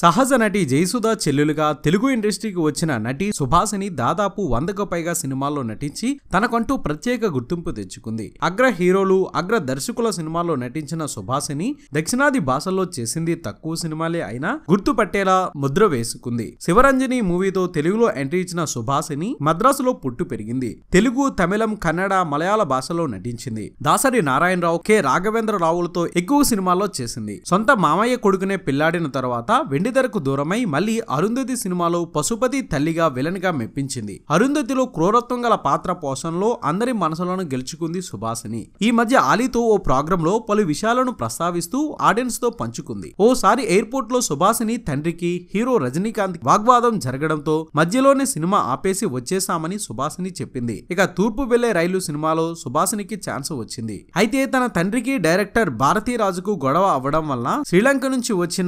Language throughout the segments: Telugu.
సహజ నటి జయసుధ చెల్లెలుగా తెలుగు ఇండస్ట్రీకి వచ్చిన నటి సుభాసిని దాదాపు వందకు పైగా సినిమాల్లో నటించి తనకంటూ ప్రత్యేక గుర్తింపు తెచ్చుకుంది అగ్ర హీరోలు అగ్ర దర్శకుల సినిమాల్లో నటించిన సుభాసిని దక్షిణాది భాషల్లో చేసింది తక్కువ సినిమాలే అయినా గుర్తుపట్టేలా ముద్ర వేసుకుంది శివరంజని మూవీతో తెలుగులో ఎంట్రీ ఇచ్చిన సుభాసిని మద్రాసులో పుట్టు పెరిగింది తెలుగు తమిళం కన్నడ మలయాళ భాషలో నటించింది దాసరి నారాయణరావు కె రాఘవేంద్ర రావులతో ఎక్కువ సినిమాల్లో చేసింది సొంత మామయ్య కొడుకునే పిల్లాడిన తర్వాత వెండితెరకు దూరమై మళ్ళీ అరుంధతి సినిమాలో పశుపతి తల్లిగా విలన్గా మెప్పించింది అరుంధతిలో క్రూరత్వం గల పాత్ర పోషణలో అందరి మనసులను గెలుచుకుంది సుభాషిని ఈ మధ్య ఆలీతో ఓ ప్రోగ్రాంలో పలు విషయాలను ప్రస్తావిస్తూ ఆడియన్స్ తో పంచుకుంది ఓసారి ఎయిర్పోర్ట్లో సుభాసిని తండ్రికి హీరో రజనీకాంత్ వాగ్వాదం జరగడంతో మధ్యలోనే సినిమా ఆపేసి వచ్చేసామని సుభాసిని చెప్పింది ఇక తూర్పు వెళ్లే రైలు సినిమాలో సుభాసినికి ఛాన్స్ వచ్చింది అయితే తన తండ్రికి డైరెక్టర్ భారతీరాజుకు గొడవ అవ్వడం వల్ల శ్రీలంక నుంచి వచ్చిన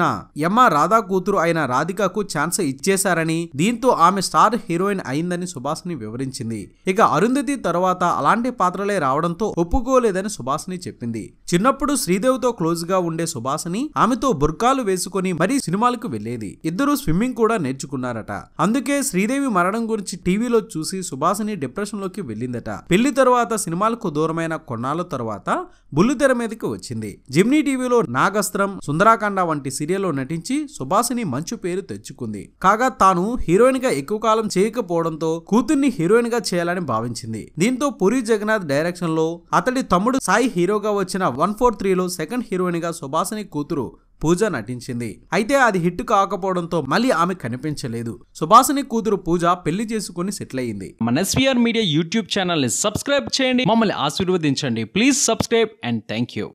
ఎమ్మా రాధా బుర్రా కూతురు అయిన రాధికకు ఛాన్స్ ఇచ్చేశారని దీంతో ఆమె స్టార్ హీరోయిన్ అయిందని సుభాష్ని వివరించింది ఇక అరుంధతి తర్వాత అలాంటి పాత్రలే రావడంతో ఒప్పుకోలేదని సుభాష్ని చెప్పింది చిన్నప్పుడు శ్రీదేవితో క్లోజ్ గా ఉండే సుభాష్ని ఆమెతో బుర్కాలు వేసుకుని మరీ సినిమాలకు వెళ్లేది ఇద్దరు స్విమ్మింగ్ కూడా నేర్చుకున్నారట అందుకే శ్రీదేవి మరణం గురించి టీవీలో చూసి సుభాష్ని డిప్రెషన్ లోకి వెళ్ళిందట పెళ్లి తర్వాత సినిమాలకు దూరమైన కొన్నాళ్ళ తర్వాత బుల్లితెర మీదకి వచ్చింది జిమ్నీ టీవీలో నాగస్త్రం సుందరాకాండ వంటి సీరియల్లో నటించి సుభాషిని మంచి పేరు తెచ్చుకుంది కాగా తాను హీరోయిన్ గా ఎక్కువ కాలం చేయకపోవడంతో కూతుర్ని హీరోయిన్ గా చేయాలని భావించింది దీంతో పురి జగన్నాథ్ డైరెక్షన్ లో అతడి తమ్ముడు సాయి హీరోగా వచ్చిన వన్ ఫోర్ త్రీలో సెకండ్ హీరోయిన్ గా సుభాసిని కూతురు పూజ నటించింది అయితే అది హిట్ కాకపోవడంతో మళ్ళీ ఆమె కనిపించలేదు సుభాసిని కూతురు పూజ పెళ్లి చేసుకుని సెటిల్ అయింది మన ఎస్వీఆర్ మీడియా యూట్యూబ్ ఛానల్ ని సబ్స్క్రైబ్ చేయండి మమ్మల్ని ఆశీర్వదించండి please subscribe and thank you